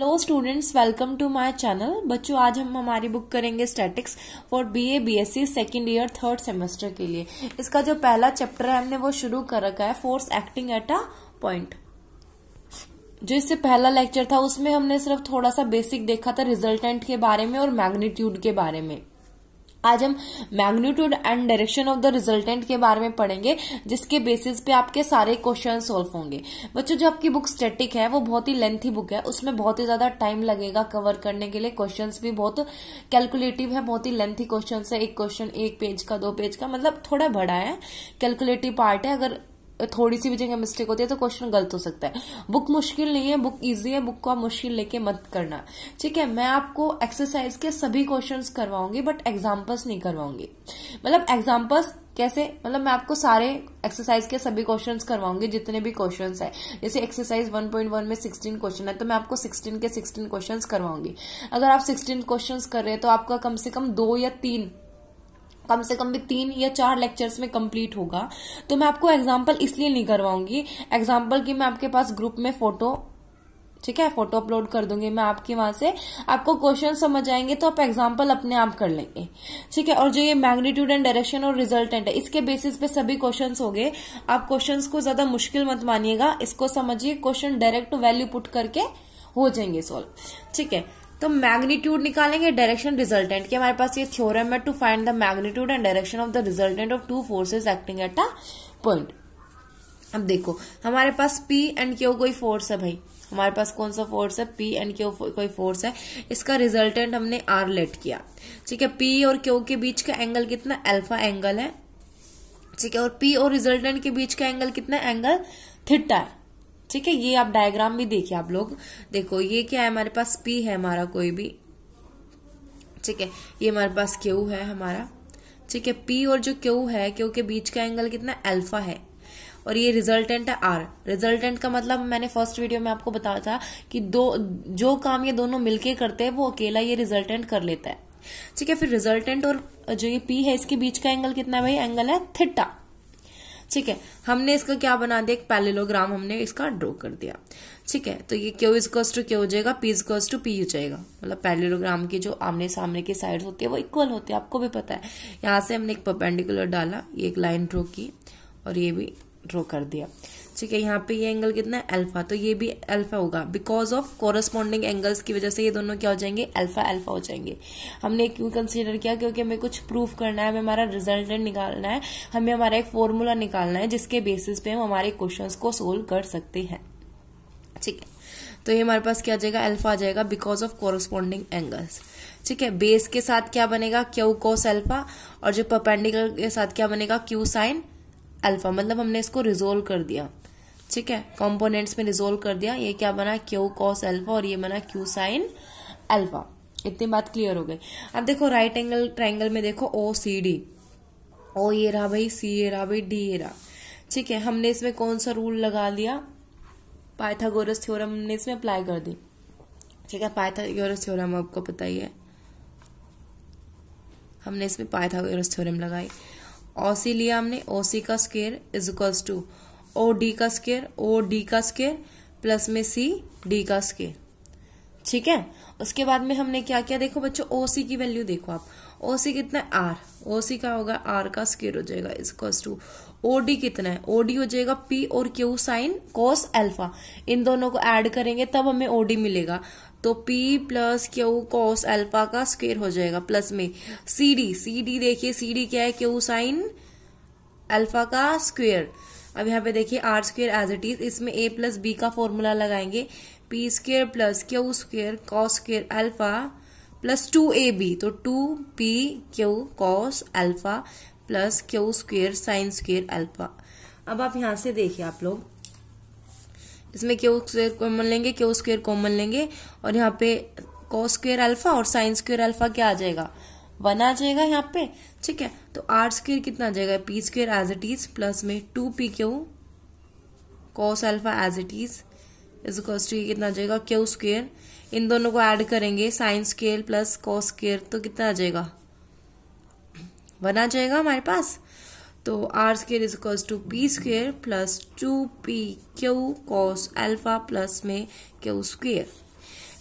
hello students welcome to my channel बच्चों आज हम हमारी बुक करेंगे statics for BA BSc second year third semester के लिए इसका जो पहला चैप्टर है हमने वो शुरू कर रखा है force acting at a point जो इससे पहला लेक्चर था उसमें हमने सिर्फ थोड़ा सा बेसिक देखा था रिजल्टेंट के बारे में और मैग्नीट्यूड के बारे में आज हम magnitude and direction of the resultant के बारे में पढ़ेंगे जिसके बेसिस पे आपके सारे क्वेश्चन सॉल्व होंगे बच्चों जो आपकी बुक स्टेटिक है वो बहुत ही लेंथी बुक है उसमें बहुत ही ज्यादा टाइम लगेगा कवर करने के लिए क्वेश्चन भी बहुत कैलकुलेटिव है बहुत ही लेंथी क्वेश्चन है एक क्वेश्चन एक पेज का दो पेज का मतलब थोड़ा बड़ा है कैलकुलेटिव पार्ट है अगर थोड़ी सी भी जगह मिस्टेक होती है तो क्वेश्चन गलत हो सकता है बुक मुश्किल नहीं है बुक ईजी है बुक को आप मुश्किल लेके मत करना ठीक है मैं आपको एक्सरसाइज के सभी क्वेश्चन करवाऊंगी बट एग्जाम्पल्स नहीं करवाऊंगी मतलब एग्जाम्पल्स कैसे मतलब मैं आपको सारे एक्सरसाइज के सभी क्वेश्चंस करवाऊंगी जितने भी क्वेश्चंस है जैसे एक्सरसाइज 1.1 में 16 क्वेश्चन है तो मैं आपको 16 के 16 क्वेश्चंस करवाऊंगी अगर आप 16 क्वेश्चंस कर रहे हैं तो आपका कम से कम दो या तीन कम से कम भी तीन या चार लेक्चर्स में कंप्लीट होगा तो मैं आपको एग्जाम्पल इसलिए नहीं करवाऊंगी एग्जाम्पल की मैं आपके पास ग्रुप में फोटो ठीक है फोटो अपलोड कर दूंगी मैं आपके वहां से आपको क्वेश्चन समझ आएंगे तो आप एग्जाम्पल अपने आप कर लेंगे ठीक है और जो ये मैग्नीट्यूड एंड डायरेक्शन और रिजल्टेंट है इसके बेसिस पे सभी क्वेश्चंस हो गए आप क्वेश्चंस को ज्यादा मुश्किल मत मानिएगा इसको समझिए क्वेश्चन डायरेक्ट वैल्यू पुट करके हो जाएंगे सोल्व ठीक है तो मैग्नीट्यूड निकालेंगे डायरेक्शन रिजल्टेंट के हमारे पास ये थ्योरम है to find the magnitude and direction of the resultant of two forces acting at a point अब देखो हमारे पास पी एंड क्यू कोई फोर्स है भाई हमारे पास कौन सा फोर्स है पी एंड क्यू कोई फोर्स है इसका रिजल्टेंट हमने आर लेट किया ठीक है पी और क्यू के बीच का एंगल कितना एल्फा एंगल है ठीक है और पी और रिजल्टेंट के बीच का एंगल कितना एंगल थिट्टा है ठीक है ये आप डायग्राम भी देखिए आप लोग देखो ये क्या है हमारे पास पी है हमारा कोई भी ठीक है ये हमारे पास क्यू है हमारा ठीक है पी और जो क्यू है क्यू के बीच का एंगल कितना अल्फा है और ये रिजल्टेंट है आर रिजल्टेंट का मतलब मैंने फर्स्ट वीडियो में आपको बताया था कि दो जो काम ये दोनों मिलके करते हैं वो अकेला ये रिजल्टेंट कर लेता है ठीक है फिर रिजल्टेंट और जो ये पी है इसके बीच का एंगल कितना है भाई एंगल है थिट्टा ठीक है हमने इसका क्या बना दिया एक पैलेलोग्राम हमने इसका ड्रॉ कर दिया ठीक है तो ये Q is cos two Q हो जाएगा P is cos two P हो जाएगा मतलब पैलेलोग्राम की जो आमने सामने की साइड होती है वो इक्वल होते हैं आपको भी पता है यहाँ से हमने एक पर्पेंडिकुलर डाला ये एक लाइन ड्रॉ की और ये भी ड्रॉ कर दिया ठीक है यहाँ पे ये एंगल कितना है अल्फा तो ये भी अल्फा होगा बिकॉज ऑफ कॉरस्पॉन्डिंग एंगल्स की वजह से ये दोनों क्या हो जाएंगे अल्फा अल्फा हो जाएंगे हमने क्यों कंसिडर किया क्योंकि हमें कुछ प्रूफ करना है हमें हमारा रिजल्टेंट निकालना है हमें हमारा एक फॉर्मूला निकालना है जिसके बेसिस पे हम हमारे क्वेश्चन को सोल्व कर सकते हैं ठीक है तो ये हमारे पास क्या आ जाएगा अल्फा आ जाएगा बिकॉज ऑफ कॉरस्पॉन्डिंग एंगल्स ठीक है बेस के साथ क्या बनेगा क्यू कॉस अल्फा और जो परपेंडिकुलर के साथ क्या बनेगा क्यू साइन अल्फा मतलब हमने इसको रिजोल्व कर दिया ठीक है कॉम्पोनेंट्स में रिजोल्व कर दिया ये क्या बना क्यू कॉस एल्फा और ये बना क्यू साइन एल्फा इतनी बात क्लियर हो गई अब देखो राइट एंगल ट्राइंगल में देखो ओ सी डी ओ ये रहा भाई सी ये रहा भाई डी ये रहा ठीक है हमने इसमें कौन सा रूल लगा लिया पाइथागोरस थ्योरम ने इसमें अप्लाई कर दी ठीक है पाइथागोरस थ्योरम आपको पता ही है हमने इसमें पाइथागोरस थ्योरम लगाई ओसी लिया हमने ओसी का square is equals to O D का स्केयर ओ डी का स्केयर प्लस में सी डी का स्केयर ठीक है उसके बाद में हमने क्या किया देखो बच्चों ओ सी की वैल्यू देखो आप ओ सी कितना है आर ओ सी का होगा आर का स्केयर हो जाएगा इसकॉस टू ओ डी कितना है ओ डी हो जाएगा पी और क्यू साइन कॉस एल्फा इन दोनों को ऐड करेंगे तब हमें ओ डी मिलेगा तो P plus Q cos alpha का स्क्वेयर हो जाएगा प्लस में सी डी सी डी देखिए सी डी क्या है क्यू साइन एल्फा का स्क्वेयर अब यहाँ पे देखिए R square as it is इसमें ए प्लस बी का फॉर्मूला लगाएंगे P square plus Q square cos square alpha plus two A B तो two P Q cos alpha plus Q square sine square alpha अब आप यहाँ से देखिए आप लोग इसमें क्यू स्क्र कॉमन लेंगे क्यू स्क्वेयर कॉमन लेंगे और यहाँ पे कॉस स्क्र अल्फा और साइन स्क्र अल्फा क्या आ जाएगा वन आ जाएगा यहाँ पे ठीक है तो आर स्क्र कितना आ जाएगा P square as it is plus में two P Q cos alpha as it is is equals to कितना आ जाएगा क्यू स्क्र इन दोनों को ऐड करेंगे sine square plus cos square तो कितना आ जाएगा वन आ जाएगा हमारे पास तो R square is cos two P square plus two P Q cos alpha plus में क्यू स्क्र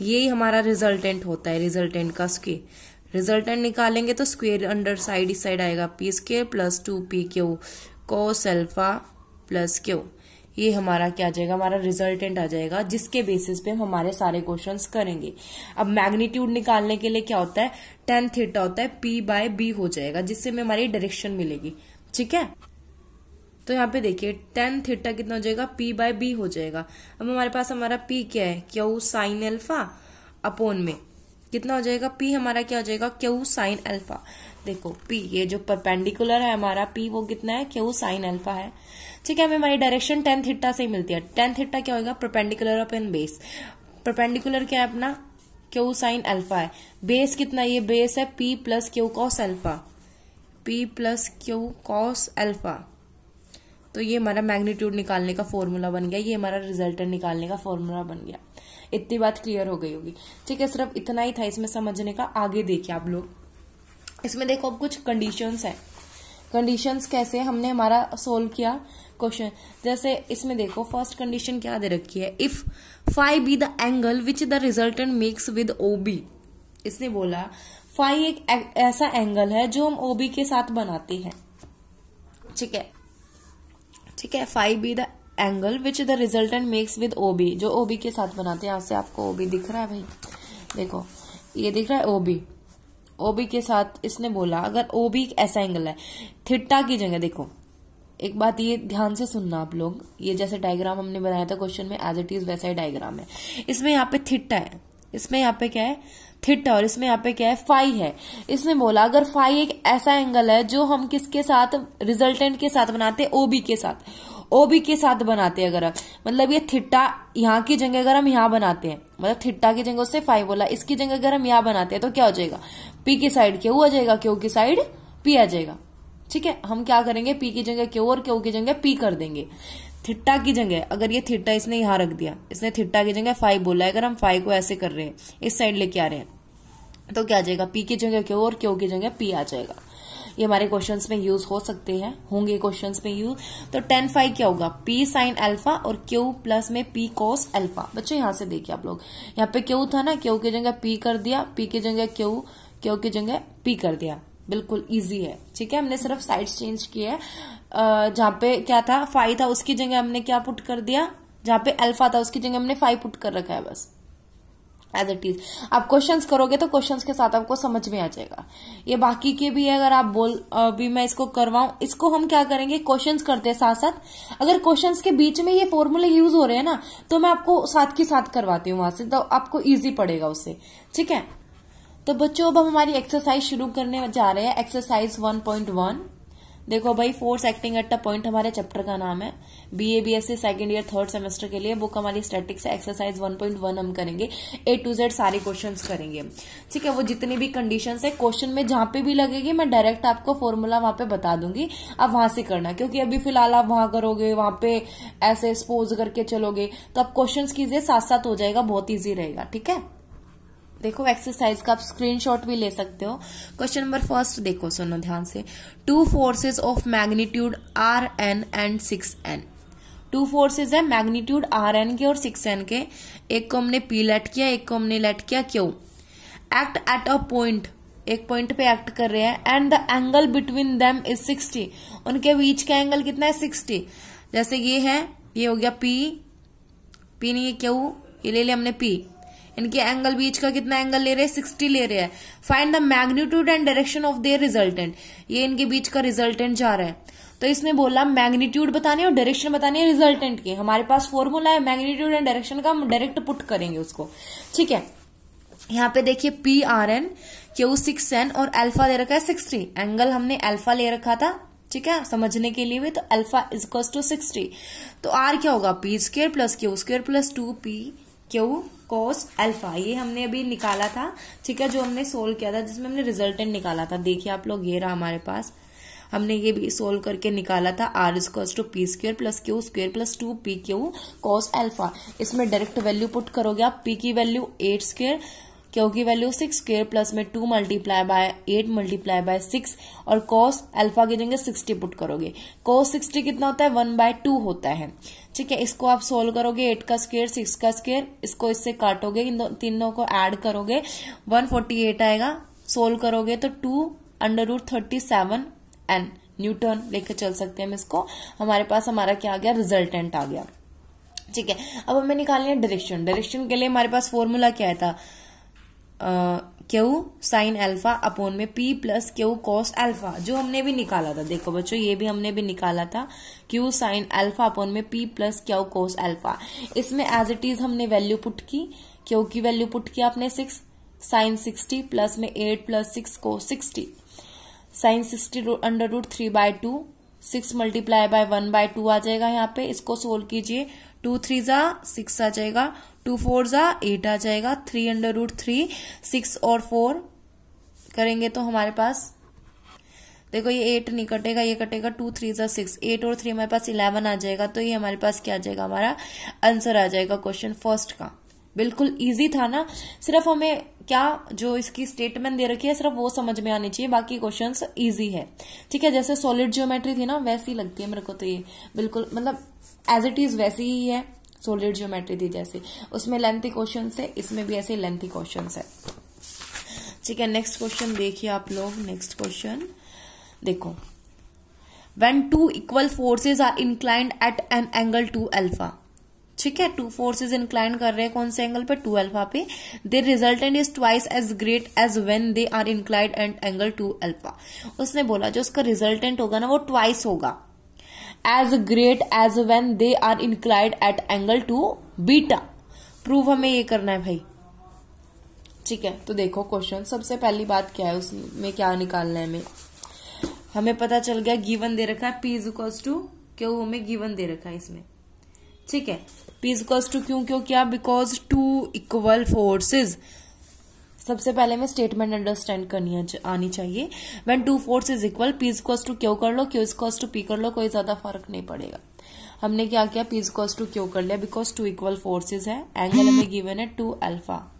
यही हमारा रिजल्टेंट होता है रिजल्टेंट का स्केयर रिजल्टेंट निकालेंगे तो स्क्वेयर अंडर साइड इस साइड आएगा P square plus two P Q cos alpha plus Q ये हमारा क्या आ जाएगा हमारा रिजल्टेंट आ जाएगा जिसके बेसिस पे हम हमारे सारे क्वेश्चंस करेंगे अब मैग्नीट्यूड निकालने के लिए क्या होता है टेन थीटा होता है पी बाय बी हो जाएगा जिससे हमें हमारी डायरेक्शन मिलेगी ठीक है तो यहाँ पे देखिए टेन थीटा कितना हो जाएगा पी बाय बी हो जाएगा अब हमारे पास हमारा पी क्या है क्यू साइन एल्फा अपोन में कितना हो जाएगा पी हमारा क्या हो जाएगा क्यू साइन अल्फा देखो पी ये जो परपेंडिकुलर है हमारा पी वो कितना है क्यू साइन अल्फा है ठीक है हमें हमारी डायरेक्शन टेन थिट्टा से ही मिलती है टेन थिट्टा क्या होगा परपेंडिकुलर एन बेस परपेंडिकुलर क्या है अपना क्यू साइन अल्फा है बेस कितना ये बेस है P plus Q cos alpha P plus Q cos alpha तो ये हमारा मैग्नीट्यूड निकालने का फॉर्मूला बन गया ये हमारा रिजल्टेंट निकालने का फॉर्मूला बन गया इतनी बात क्लियर हो गई होगी ठीक है सिर्फ इतना ही था इसमें समझने का आगे देखिए आप लोग इसमें देखो अब कुछ कंडीशंस है कंडीशंस कैसे हमने हमारा सोल्व किया क्वेश्चन जैसे इसमें देखो फर्स्ट कंडीशन क्या दे रखी है if five be the angle which the resultant makes with O B इसने बोला फाइव एक ऐसा एंगल है जो हम ओ बी के साथ बनाते हैं ठीक है ठीक है five be the angle which the resultant makes with O B जो ओ बी के साथ बनाते हैं यहाँ से आपको ओ बी दिख रहा है भाई देखो ये दिख रहा है ओ बी ओ बी के साथ इसने बोला अगर ओ बी एक ऐसा एंगल है थिट्टा की जगह देखो एक बात ये ध्यान से सुनना आप लोग ये जैसे डायग्राम हमने बनाया था क्वेश्चन में एज इट इज वैसा ही डायग्राम है इसमें यहाँ पे थिट्टा है इसमें यहाँ पे क्या है थिट और इसमें यहाँ पे क्या है फाई है इसमें बोला अगर फाई एक ऐसा एंगल है जो हम किसके साथ रिजल्टेंट के साथ बनाते हैं ओबी के साथ ओबी के साथ बनाते हैं अगर हम मतलब ये थिट्टा यहाँ की जगह अगर हम यहाँ बनाते हैं मतलब थिट्टा की जगह उससे फाई बोला इसकी जगह अगर हम यहाँ बनाते हैं तो क्या हो जाएगा पी की साइड क्यों आ जाएगा क्यों की साइड पी आ जाएगा ठीक है हम क्या करेंगे पी की जगह क्यों और क्यों की जगह पी कर देंगे थिट्टा की जगह अगर ये थिट्टा इसने यहां रख दिया इसने थिट्टा की जगह फाइव बोला है अगर हम फाइव को ऐसे कर रहे हैं इस साइड लेके आ रहे हैं तो क्या आ जाएगा पी की जगह क्यों और क्यों की जगह पी आ जाएगा ये हमारे क्वेश्चन में यूज हो सकते हैं होंगे क्वेश्चन में यूज तो टेन फाइव क्या होगा पी साइन अल्फा और क्यू प्लस में पी कोस अल्फा बच्चों यहां से देखिए आप लोग यहाँ पे क्यू था ना क्यू की जगह पी कर दिया पी की जगह क्यू क्यू की जगह पी कर दिया बिल्कुल इजी है ठीक है हमने सिर्फ साइड्स चेंज किए हैं जहां पे क्या था फाइव था उसकी जगह हमने क्या पुट कर दिया जहां पे अल्फा था उसकी जगह हमने फाइव पुट कर रखा है बस एज इट इज आप क्वेश्चंस करोगे तो क्वेश्चंस के साथ आपको समझ में आ जाएगा ये बाकी के भी है अगर आप बोल भी मैं इसको करवाऊं इसको हम क्या करेंगे क्वेश्चंस करते हैं साथ साथ अगर क्वेश्चंस के बीच में ये फॉर्मूले यूज हो रहे हैं ना तो मैं आपको साथ के साथ करवाती हूँ वहां से तो आपको ईजी पड़ेगा उससे ठीक है तो बच्चों अब हम हमारी एक्सरसाइज शुरू करने जा रहे हैं एक्सरसाइज 1.1 देखो भाई force acting at the point हमारे चैप्टर का नाम है B A B S C second year third semester के लिए बुक हमारी स्टेटिक्स है एक्सरसाइज 1.1 हम करेंगे ए टू जेड सारे क्वेश्चन करेंगे ठीक है वो जितनी भी कंडीशन है क्वेश्चन में जहां पे भी लगेगी मैं डायरेक्ट आपको फॉर्मूला वहां पे बता दूंगी अब वहां से करना क्योंकि अभी फिलहाल आप वहां करोगे वहां पे ऐसे एक्सपोज करके चलोगे तो आप क्वेश्चन कीजिए साथ साथ हो जाएगा बहुत ईजी रहेगा ठीक है देखो एक्सरसाइज का आप स्क्रीनशॉट भी ले सकते हो क्वेश्चन नंबर फर्स्ट देखो सुनो ध्यान से two forces of magnitude R N and six N two forces है मैग्नीट्यूड आर एन के और सिक्स एन के एक को हमने पी लेट किया एक को हमने लेट किया क्यों एक्ट एट अ पॉइंट एक पॉइंट पे एक्ट कर रहे हैं and the angle between them is sixty उनके बीच का एंगल कितना है सिक्सटी जैसे ये है ये हो गया पी पी नहीं है क्यों ये ले लिया हमने पी इनके एंगल बीच का कितना एंगल ले रहे हैं सिक्सटी ले रहे हैं find the magnitude and direction of their resultant ये इनके बीच का रिजल्टेंट जा रहा है तो इसमें बोला मैग्नीट्यूड बताने और डायरेक्शन बताने रिजल्टेंट के हमारे पास फॉर्मूला है मैग्नीट्यूड एंड डायरेक्शन का हम डायरेक्ट पुट करेंगे उसको ठीक है यहाँ पे देखिए P R N Q six N और अल्फा दे रखा है सिक्सटी एंगल हमने अल्फा ले रखा था ठीक है समझने के लिए भी तो अल्फा इजक्स टू सिक्सटी तो आर क्या होगा P square plus Q square plus two P Q cos alpha ये हमने अभी निकाला था ठीक है जो हमने सोल्व किया था जिसमें हमने रिजल्टेंट निकाला था देखिए आप लोग ये रहा हमारे पास हमने ये भी सोल्व करके निकाला था आर इजक्स to P square plus Q square plus two P Q cos alpha इसमें डायरेक्ट वैल्यू पुट करोगे आप पी की वैल्यू एट स्क्र क्योंकि वैल्यू सिक्स स्क्र प्लस में two multiply by eight multiply by six और cos alpha की जगह sixty put करोगे कॉस सिक्सटी कितना होता है वन बाय टू होता है ठीक है इसको आप सोल्व करोगे एट का स्क्र सिक्स का स्क्र इसको इससे काटोगे इन तीनों को एड करोगे वन फोर्टी एट आएगा सोल्व करोगे तो two under root thirty seven N newton लेकर चल सकते हैं हम इसको हमारे पास हमारा क्या आ गया रिजल्टेंट आ गया ठीक है अब हमें निकालना है डायरेक्शन डायरेक्शन के लिए हमारे पास फॉर्मूला क्या था क्यू साइन अल्फा अपोन में P plus Q cos alpha जो हमने भी निकाला था देखो बच्चों ये भी हमने भी निकाला था क्यू साइन अल्फा अपोन में P plus Q cos alpha इसमें एज इट इज हमने वैल्यू पुट की क्यू की वैल्यू पुट किया आपने सिक्स साइन सिक्सटी प्लस में एट प्लस सिक्स को sixty sine sixty under root three by two six multiply by one by two आ जाएगा यहाँ पे इसको सोल्व कीजिए टू थ्री जा सिक्स आ जाएगा टू फोर जा एट आ जाएगा three under root three six और फोर करेंगे तो हमारे पास देखो ये एट नहीं कटेगा ये कटेगा टू थ्री जा सिक्स एट और थ्री हमारे पास इलेवन आ जाएगा तो ये हमारे पास क्या आ जाएगा हमारा आंसर आ जाएगा क्वेश्चन फर्स्ट का बिल्कुल इजी था ना सिर्फ हमें क्या जो इसकी स्टेटमेंट दे रखी है सिर्फ वो समझ में आनी चाहिए बाकी क्वेश्चन ईजी है ठीक है जैसे सॉलिड जियोमेट्री थी ना वैसी लगती है मेरे को तो ये बिल्कुल मतलब एज इट इज वैसी ही है सोलिड जियोमेट्री थी जैसे उसमें लेंथी क्वेश्चन है इसमें भी ऐसे लेंथी क्वेश्चन है ठीक है नेक्स्ट क्वेश्चन देखिए आप लोग नेक्स्ट क्वेश्चन देखो when two equal forces are inclined at an angle two alpha ठीक है टू फोर्सेज इंक्लाइन कर रहे हैं कौन से एंगल पे टू अल्फा पे the resultant is twice as great as when they are inclined and angle two alpha उसने बोला जो उसका रिजल्टेंट होगा ना वो ट्वाइस होगा as great as when they are inclined at angle two beta prove हमें ये करना है भाई ठीक है तो देखो क्वेश्चन सबसे पहली बात क्या है उसमें क्या निकालना है हमें हमें पता चल गया गिवन दे रखा है पी इज इक्वल्स टू क्यों हमें गिवन दे रखा है इसमें ठीक है पी इजक्वल्स टू क्यों क्यों क्या बिकॉज टू इक्वल फोर्सेज सबसे पहले हमें स्टेटमेंट अंडरस्टैंड करनी आनी चाहिए when two force is equal P equals to क्यों कर लो क्यों इजक्वल्स टू पी कर लो कोई ज्यादा फर्क नहीं पड़ेगा हमने क्या किया पी इजक्वल्स टू क्यों कर लिया बिकॉज टू इक्वल फोर्सेज है एंगल हमें गिवन है टू अल्फा